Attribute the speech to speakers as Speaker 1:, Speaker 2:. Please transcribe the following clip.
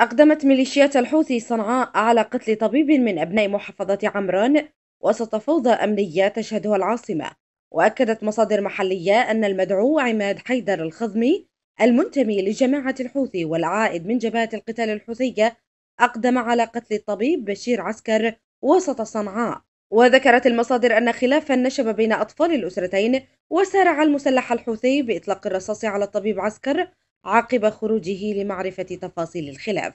Speaker 1: أقدمت ميليشيات الحوثي صنعاء على قتل طبيب من أبناء محافظة عمران وسط فوضى أمنية تشهدها العاصمة وأكدت مصادر محلية أن المدعو عماد حيدر الخضمي المنتمي لجماعة الحوثي والعائد من جبهة القتال الحوثية أقدم على قتل الطبيب بشير عسكر وسط صنعاء وذكرت المصادر أن خلافا نشب بين أطفال الأسرتين وسارع المسلح الحوثي بإطلاق الرصاص على الطبيب عسكر عقب خروجه لمعرفة تفاصيل الخلاف